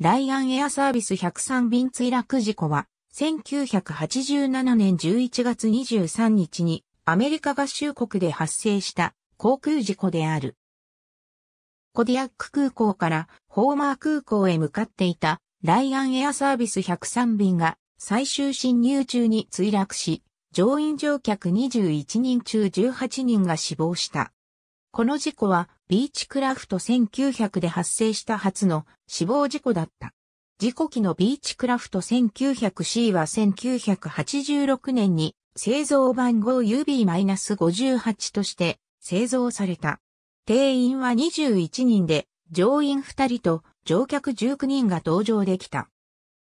ライアンエアサービス103便墜落事故は、1987年11月23日にアメリカ合衆国で発生した航空事故である。コディアック空港からホーマー空港へ向かっていたライアンエアサービス103便が最終進入中に墜落し、乗員乗客21人中18人が死亡した。この事故はビーチクラフト1900で発生した初の死亡事故だった。事故機のビーチクラフト 1900C は1986年に製造番号 UB-58 として製造された。定員は21人で乗員2人と乗客19人が搭乗できた。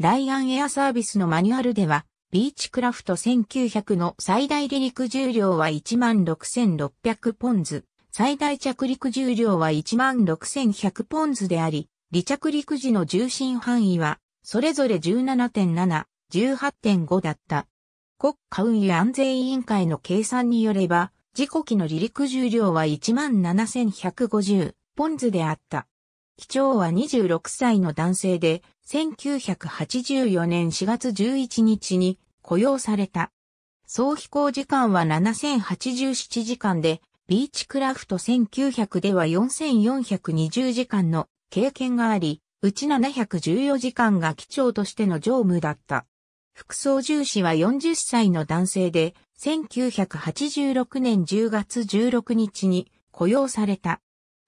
ライアンエアサービスのマニュアルではビーチクラフト1900の最大離陸重量は16,600ポンズ。最大着陸重量は16,100ポンズであり、離着陸時の重心範囲は、それぞれ17.7、18.5だった。国家運輸安全委員会の計算によれば、事故機の離陸重量は17,150ポンズであった。機長は26歳の男性で、1984年4月11日に雇用された。総飛行時間は7087時間で、ビーチクラフト1900では4420時間の経験があり、うち714時間が機長としての乗務だった。副操縦士は40歳の男性で、1986年10月16日に雇用された。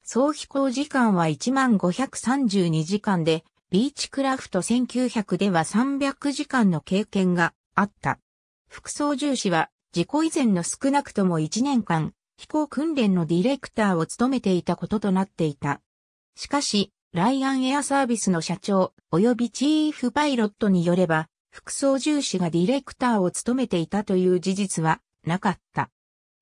総飛行時間は1532時間で、ビーチクラフト1900では300時間の経験があった。副操縦士は、事故以前の少なくとも1年間、飛行訓練のディレクターを務めていたこととなっていた。しかし、ライアンエアサービスの社長及びチーフパイロットによれば、副操縦士がディレクターを務めていたという事実はなかった。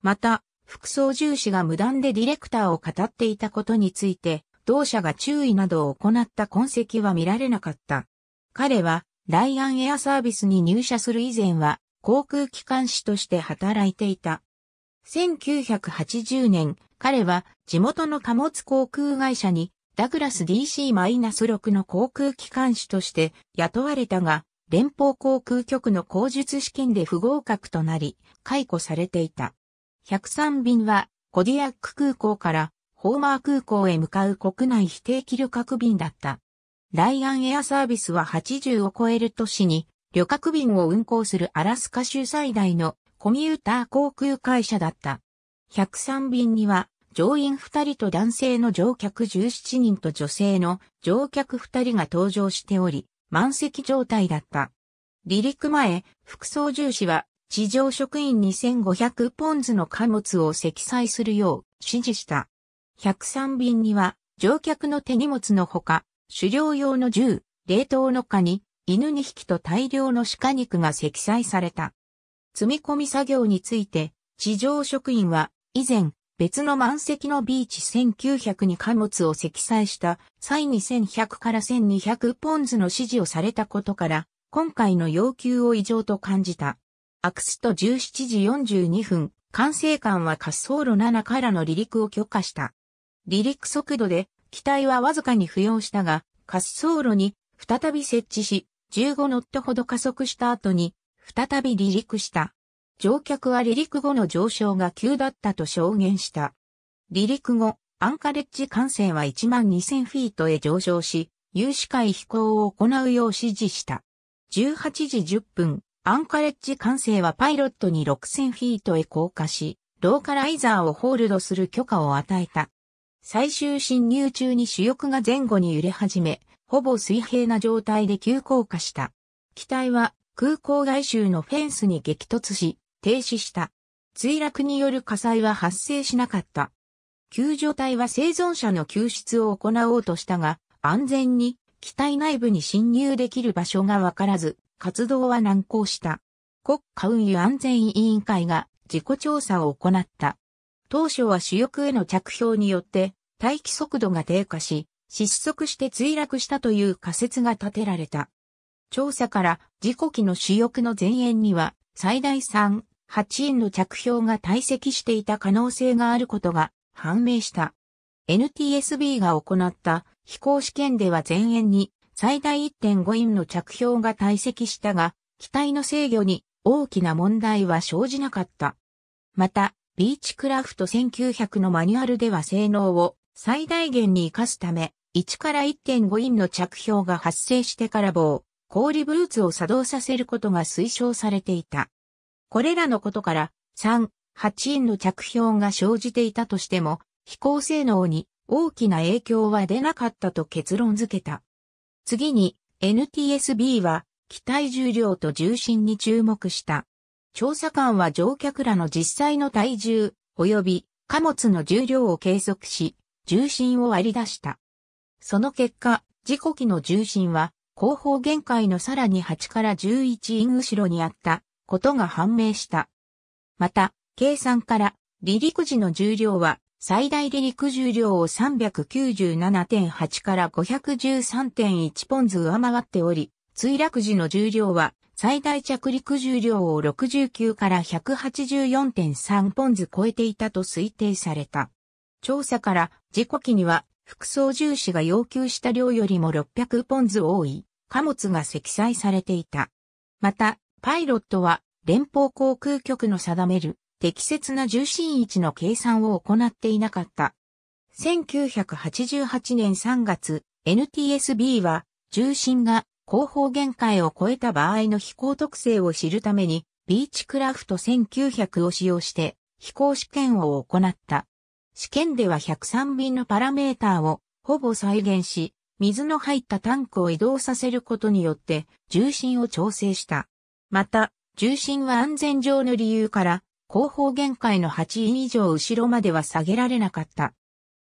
また、副操縦士が無断でディレクターを語っていたことについて、同社が注意などを行った痕跡は見られなかった。彼は、ライアンエアサービスに入社する以前は、航空機関士として働いていた。1980年、彼は地元の貨物航空会社にダグラス DC-6 の航空機関士として雇われたが、連邦航空局の口述試験で不合格となり、解雇されていた。103便は、コディアック空港からホーマー空港へ向かう国内非定期旅客便だった。ライアンエアサービスは80を超える都市に旅客便を運航するアラスカ州最大のコミューター航空会社だった。103便には、乗員2人と男性の乗客17人と女性の乗客2人が搭乗しており、満席状態だった。離陸前、副操縦士は地上職員2500ポンズの貨物を積載するよう指示した。103便には乗客の手荷物のほか、狩猟用の銃、冷凍のカニ、犬2匹と大量の鹿肉が積載された。積み込み作業について、地上職員は、以前、別の満席のビーチ1900に貨物を積載した際に1100から1200ポンズの指示をされたことから、今回の要求を異常と感じた。アクスト17時42分、管制官は滑走路7からの離陸を許可した。離陸速度で、機体はわずかに浮揚したが、滑走路に再び設置し、15ノットほど加速した後に、再び離陸した。乗客は離陸後の上昇が急だったと証言した。離陸後、アンカレッジ管制は1万2000フィートへ上昇し、有志会飛行を行うよう指示した。18時10分、アンカレッジ管制はパイロットに6000フィートへ降下し、ローカライザーをホールドする許可を与えた。最終侵入中に主翼が前後に揺れ始め、ほぼ水平な状態で急降下した。機体は空港外周のフェンスに激突し、停止した。墜落による火災は発生しなかった。救助隊は生存者の救出を行おうとしたが、安全に機体内部に侵入できる場所がわからず、活動は難航した。国家運輸安全委員会が事故調査を行った。当初は主翼への着氷によって待機速度が低下し、失速して墜落したという仮説が立てられた。調査から事故機の主翼の前縁には最大3、8円の着氷が堆積していた可能性があることが判明した。NTSB が行った飛行試験では前縁に最大1.5円の着氷が堆積したが、機体の制御に大きな問題は生じなかった。また、ビーチクラフト1900のマニュアルでは性能を最大限に活かすため、1から1.5インの着氷が発生してから棒、氷ブルーツを作動させることが推奨されていた。これらのことから、3、8インの着氷が生じていたとしても、飛行性能に大きな影響は出なかったと結論付けた。次に、NTSB は、機体重量と重心に注目した。調査官は乗客らの実際の体重、及び貨物の重量を計測し、重心を割り出した。その結果、事故機の重心は後方限界のさらに8から11イン後ろにあったことが判明した。また、計算から離陸時の重量は最大離陸重量を397.8から513.1ポンズ上回っており、墜落時の重量は最大着陸重量を69から184.3ポンズ超えていたと推定された。調査から事故機には副操縦士が要求した量よりも600ポンズ多い貨物が積載されていた。また、パイロットは連邦航空局の定める適切な重心位置の計算を行っていなかった。1988年3月、NTSB は重心が後方限界を超えた場合の飛行特性を知るために、ビーチクラフト1900を使用して飛行試験を行った。試験では103便のパラメーターをほぼ再現し、水の入ったタンクを移動させることによって重心を調整した。また、重心は安全上の理由から後方限界の8位以上後ろまでは下げられなかった。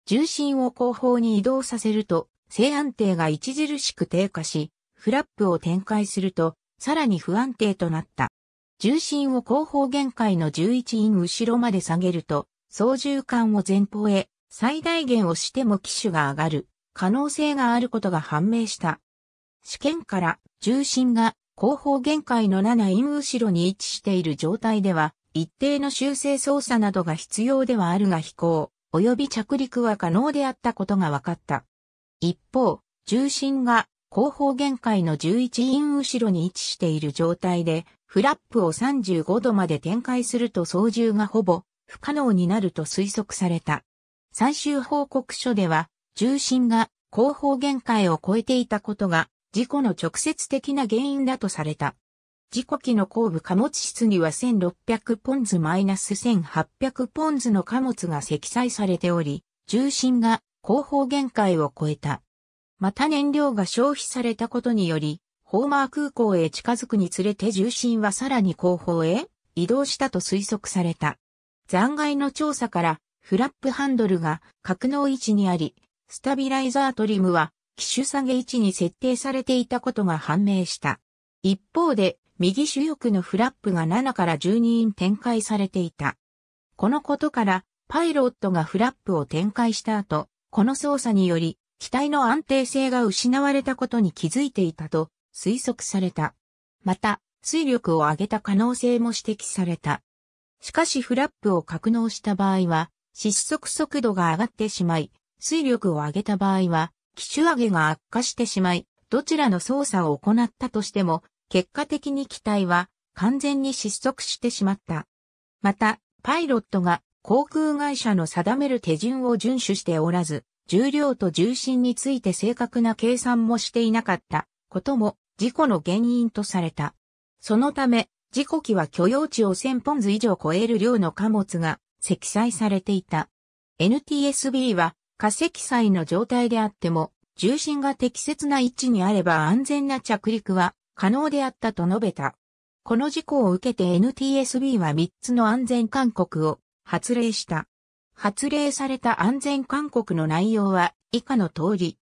重心を後方に移動させると、正安定が著しく低下し、フラップを展開すると、さらに不安定となった。重心を後方限界の11イン後ろまで下げると、操縦桿を前方へ最大限をしても機種が上がる。可能性があることが判明した。試験から重心が後方限界の7イン後ろに位置している状態では、一定の修正操作などが必要ではあるが飛行、及び着陸は可能であったことが分かった。一方、重心が後方限界の11イン後ろに位置している状態で、フラップを35度まで展開すると操縦がほぼ不可能になると推測された。最終報告書では、重心が後方限界を超えていたことが事故の直接的な原因だとされた。事故機の後部貨物室には1600ポンズマイナス1800ポンズの貨物が積載されており、重心が後方限界を超えた。また燃料が消費されたことにより、ホーマー空港へ近づくにつれて重心はさらに後方へ移動したと推測された。残骸の調査から、フラップハンドルが格納位置にあり、スタビライザートリムは、機種下げ位置に設定されていたことが判明した。一方で、右主翼のフラップが7から12イン展開されていた。このことから、パイロットがフラップを展開した後、この操作により、機体の安定性が失われたことに気づいていたと推測された。また、水力を上げた可能性も指摘された。しかしフラップを格納した場合は、失速速度が上がってしまい、水力を上げた場合は、機種上げが悪化してしまい、どちらの操作を行ったとしても、結果的に機体は完全に失速してしまった。また、パイロットが航空会社の定める手順を遵守しておらず、重量と重心について正確な計算もしていなかったことも事故の原因とされた。そのため、事故機は許容値を1000ポンズ以上超える量の貨物が積載されていた。NTSB は化石祭の状態であっても、重心が適切な位置にあれば安全な着陸は可能であったと述べた。この事故を受けて NTSB は3つの安全勧告を発令した。発令された安全勧告の内容は以下の通り。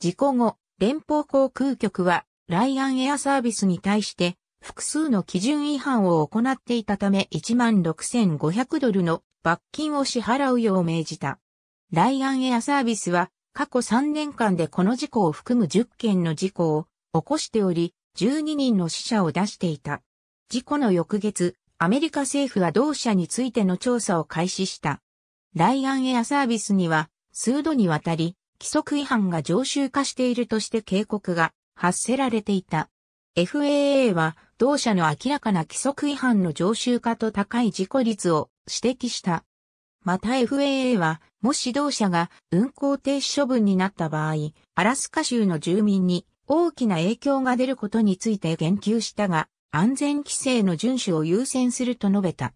事故後、連邦航空局はライアンエアサービスに対して複数の基準違反を行っていたため16,500ドルの罰金を支払うよう命じた。ライアンエアサービスは過去3年間でこの事故を含む10件の事故を起こしており、12人の死者を出していた。事故の翌月、アメリカ政府は同社についての調査を開始した。ライアンエアサービスには数度にわたり規則違反が常習化しているとして警告が発せられていた。FAA は同社の明らかな規則違反の常習化と高い事故率を指摘した。また FAA は、もし同社が運行停止処分になった場合、アラスカ州の住民に大きな影響が出ることについて言及したが、安全規制の遵守を優先すると述べた。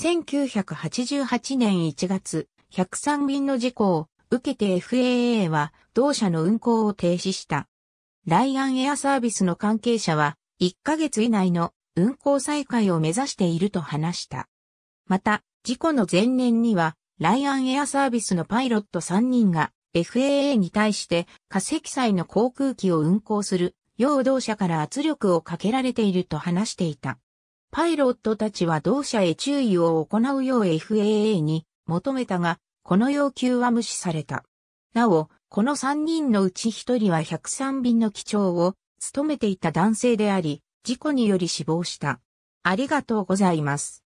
1988年1月、103便の事故を受けて FAA は同社の運行を停止した。ライアンエアサービスの関係者は1ヶ月以内の運行再開を目指していると話した。また、事故の前年には、ライアンエアサービスのパイロット3人が FAA に対して化石祭の航空機を運航する陽同車から圧力をかけられていると話していた。パイロットたちは同社へ注意を行うよう FAA に求めたが、この要求は無視された。なお、この3人のうち1人は103便の機長を務めていた男性であり、事故により死亡した。ありがとうございます。